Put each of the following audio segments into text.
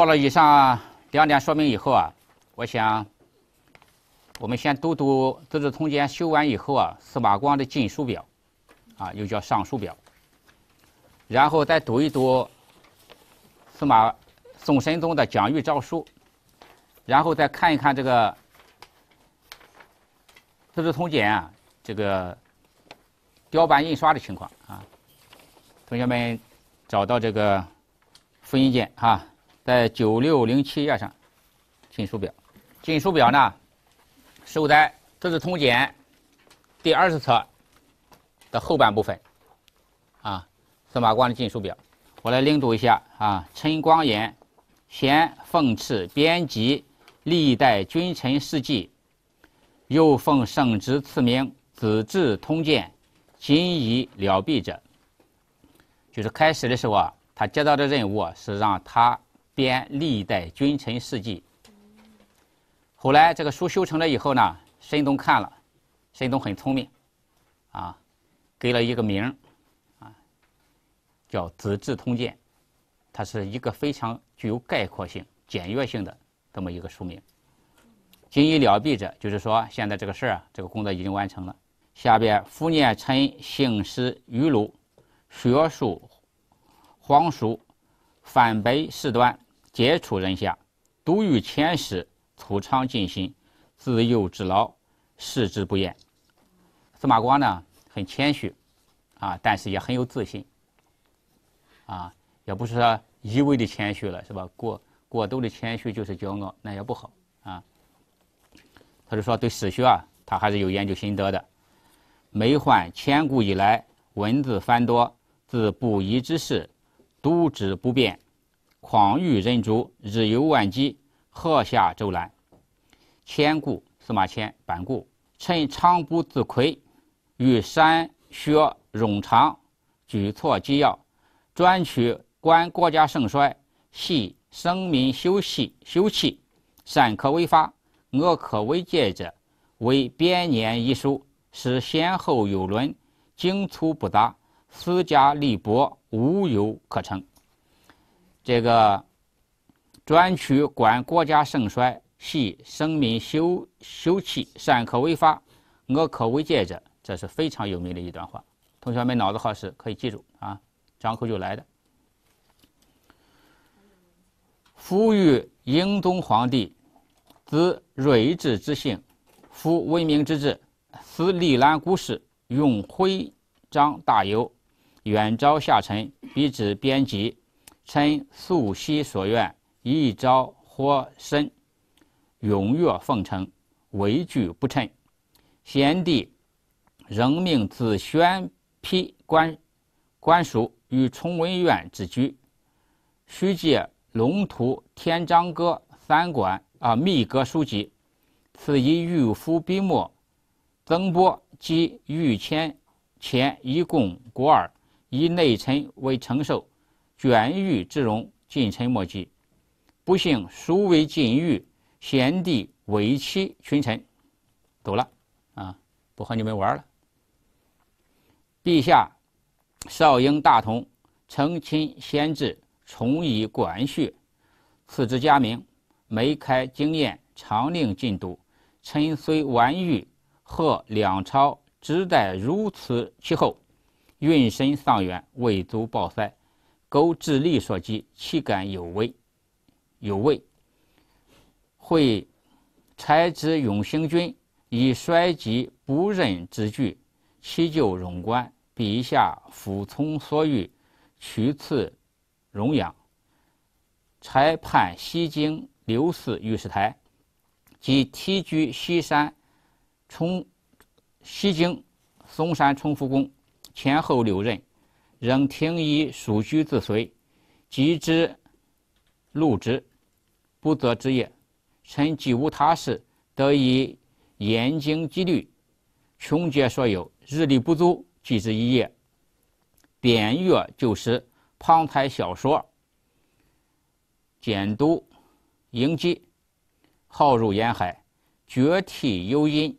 做了以上两点说明以后啊，我想，我们先读读《资治通鉴》修完以后啊，司马光的晋书表，啊，又叫尚书表，然后再读一读司马宋神宗的蒋谕诏书，然后再看一看这个《资治通鉴》啊，这个雕版印刷的情况啊。同学们找到这个复印件哈。在九六零七页上，《进书表》。《进书表》呢，收在《资治通鉴》第二十册的后半部分。啊，司马光的《进书表》，我来领读一下。啊，陈光炎，咸奉敕编辑《历代君臣事迹》，又奉圣旨赐名《资治通鉴》，今已了毕者。就是开始的时候啊，他接到的任务是让他。编历代君臣事迹。后来这个书修成了以后呢，申东看了，申东很聪明，啊，给了一个名儿，啊，叫《资治通鉴》，它是一个非常具有概括性、简约性的这么一个书名。今已了毕者，就是说现在这个事儿，这个工作已经完成了。下边夫念臣姓氏于鲁，学术，皇叔。反碑事端皆处人下，独于前史粗尝尽心，自幼至老，视之不厌。司马光呢，很谦虚，啊，但是也很有自信，啊，也不是说一味的谦虚了，是吧？过过度的谦虚就是骄傲，那也不好啊。他就说，对史学啊，他还是有研究心得的。每患千古以来文字繁多，自不疑之事。读之不便，况欲人主日有万机，何下周览？千故司马迁、班固，臣尝不自亏，欲山学冗长，举措机要，专取观国家盛衰，系生民休息休憩，善可为法，恶可为戒者，为编年一书，使先后有伦，经粗不杂。私家利薄，无有可成。这个专取管国家盛衰，系生民休休气，善可为法，恶可为戒者，这是非常有名的一段话。同学们脑子好使，可以记住啊，张口就来的。夫遇英宗皇帝，兹睿智之性，夫文明之治，思历兰古史，用徽章大有。远招下臣，彼指编辑。臣素希所愿，一朝获身，踊跃奉承，未惧不称。先帝仍命子宣批官，官署与崇文院之居，须借龙图、天章阁三馆啊秘阁书籍。此以御夫笔墨、增波及御前一共果耳。以内臣为承受，卷遇之容，近臣莫及。不幸殊为禁欲，先帝委妻群臣，走了，啊，不和你们玩了。陛下，少英大同，承亲先至，从以管序，赐之嘉名。梅开惊艳，常令进都。臣虽完遇，贺两朝之待，如此其后。运身丧元，未足抱塞；苟致力所及，岂敢有微有畏？会柴知永兴军，以衰疾不任之惧，其就荣官。陛下俯从所欲，取次荣养。差判西京留氏御史台，即提居西山冲西京嵩山冲福宫。前后六任，仍听以属居自随，即之禄职，不择职业。臣既无他事，得以研精积虑，穷竭所有，日力不足，即之一业。编阅旧时，旁采小说，监读迎击，浩入沿海，绝替幽音，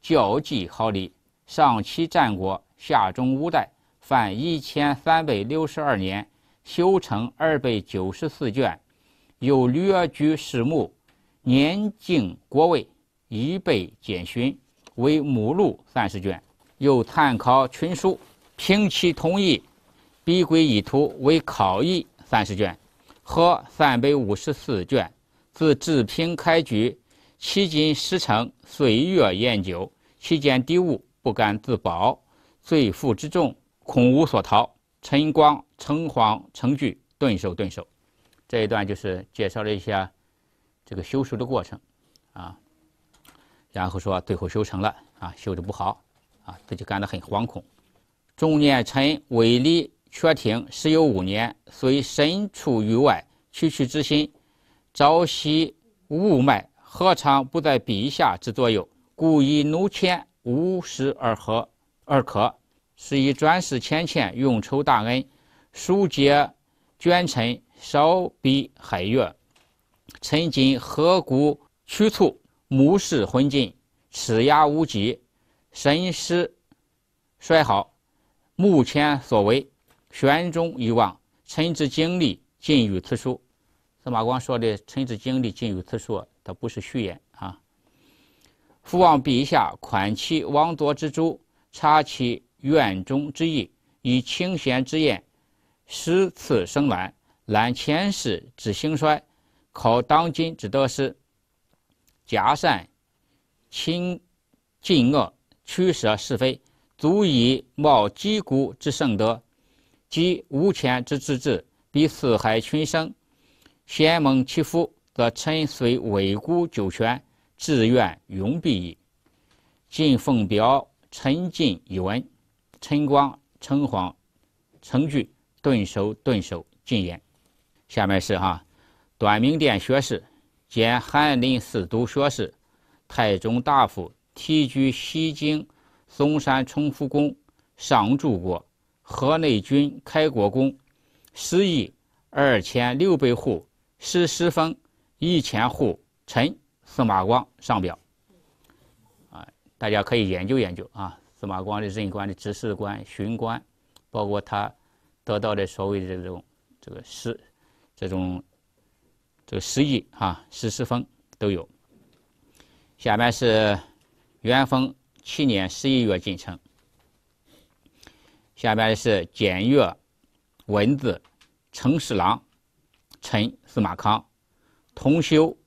交计毫厘，尚期战国。下中五代，凡一千三百六十二年，修成二百九十四卷。又略举史目，年经国位，以备简寻，为目录三十卷。又参考群书，评其同意，比归以图，为考异三十卷，合三百五十四卷。自治平开局，迄今十乘岁月，研究其间底物，不敢自保。罪负之重，恐无所逃。晨光、诚惶、诚惧，顿首顿首。这一段就是介绍了一下这个修书的过程啊。然后说最后修成了啊，修的不好啊，自己感到很惶恐。中年臣猥礼阙庭，时有五年，虽身处于外，区区之心，朝夕雾脉，何尝不在陛下之左右？故以奴牵，无时而合。二可，是以转世牵浅永酬大恩；疏解捐臣，少比海月。臣今何骨屈促，目视昏尽，齿牙无几，神湿衰好。目前所为，玄中遗望，臣之经历尽于此书。司马光说的“臣之经历尽于此书”，它不是虚言啊。父望陛下款其王夺之诸。察其院中之意，以清闲之宴，诗赐生卵，览前世之兴衰，考当今之得失，假善亲，近恶取舍是非，足以冒击谷之圣德，及无前之志志，比四海群生，先蒙其福，则臣虽委孤九泉，志愿永毕矣。晋奉表陈进以恩，陈光、陈黄、陈巨顿首顿首进言。下面是哈，短明殿学士兼翰林四读学士、太中大夫，提举西京嵩山崇福宫，上柱国、河内军开国公，十一二千六百户，师师封一千户。臣司马光上表。大家可以研究研究啊，司马光的任官的执事官、巡官，包括他得到的所谓的这种这个诗、这种这个诗意啊、诗诗风都有。下面是元丰七年十一月进城。下面是检阅文字，程侍郎陈司马康，同修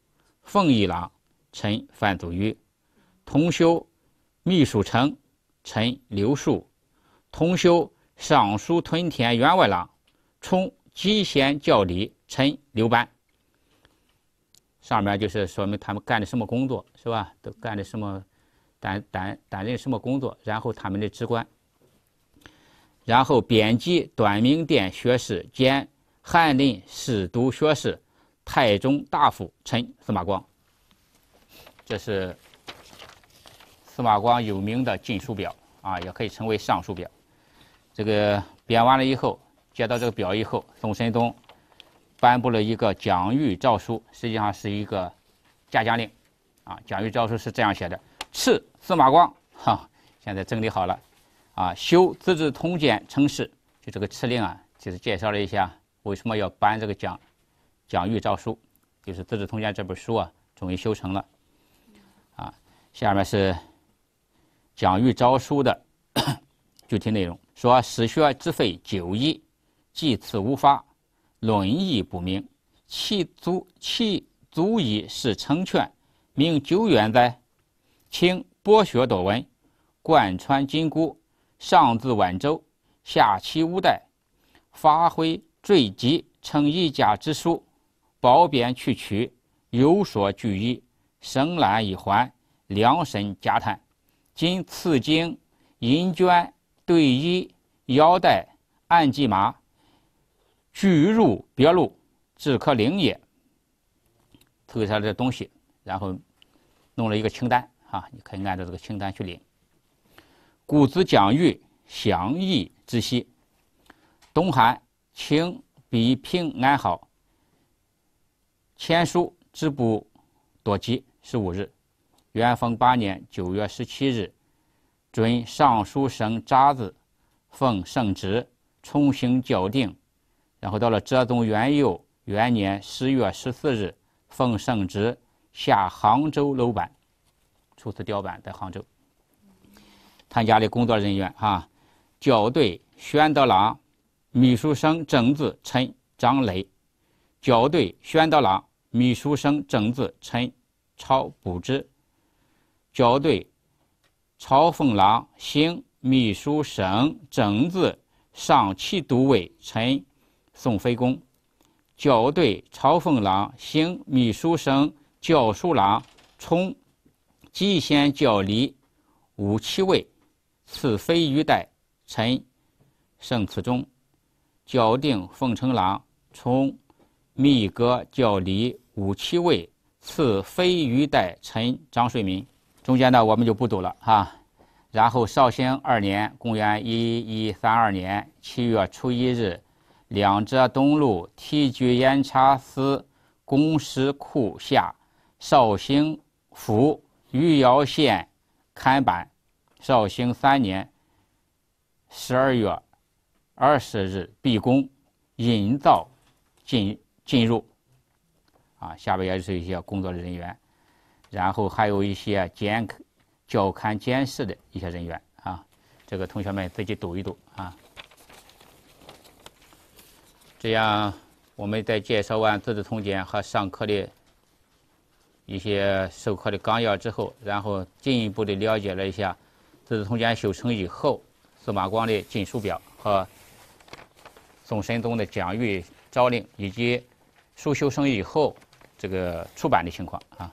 奉一郎陈范祖禹，同修。秘书丞陈留树，同修尚书屯田员外郎，充集贤教理陈留班。上面就是说明他们干的什么工作，是吧？都干的什么，担担担任什么工作，然后他们的职官。然后编辑短明殿学士兼翰林侍读学士，太中大夫陈司马光。这是。司马光有名的《禁书表》啊，也可以称为《尚书表》。这个编完了以后，接到这个表以后，宋神宗颁布了一个奖谕诏书，实际上是一个嘉奖令。啊，奖谕诏书是这样写的：“赐司马光哈，现在整理好了啊，修《资治通鉴》成事。”就这个敕令啊，就是介绍了一下为什么要颁这个奖奖谕诏书，就是《资治通鉴》这本书啊，终于修成了。啊，下面是。讲于诏书的 具体内容，说史学之废久矣，记此无法，论义不明。其足其足以是成全，名久远哉？请博学多闻，贯穿今古，上自文周，下其五代，发挥坠辑，成一家之书，褒贬去取，有所据依，生揽以还，量身加叹。今赐金、银绢、对衣、腰带、暗记马，俱入别路，至可领也。赐给他这东西，然后弄了一个清单，啊，你可以按照这个清单去领。故子将欲相益之西，东汉，请比平安好。签书至布，多吉十五日。元丰八年九月十七日，准尚书省札子，奉圣旨重新校定。然后到了哲宗元佑元年十月十四日，奉圣旨下杭州楼板，初次雕版在杭州。他家的工作人员哈，校对宣德郎秘书生正字陈张磊，校对宣德郎秘书生正字陈超补之。校对，朝奉郎行秘书省正字，上七都尉陈宋飞公；校对朝奉郎行秘书省教书郎冲集贤校理五七位，赐绯鱼袋，陈圣慈中，校定奉承郎冲秘阁校理五七位，赐绯鱼袋，陈张顺民。中间呢，我们就不读了哈。然后绍兴二年（公元一一三二年）七月初一日，两浙东路提举盐茶司公师库下绍兴府余姚县刊板。绍兴三年十二月二十日闭宫，营造进进入。啊，下边也是一些工作的人员。然后还有一些监、教刊、监视的一些人员啊，这个同学们自己读一读啊。这样，我们在介绍完《资治通鉴》和上课的一些授课的纲要之后，然后进一步的了解了一下《资治通鉴》修成以后司马光的进书表和宋神宗的奖谕诏令，以及书修成以后这个出版的情况啊。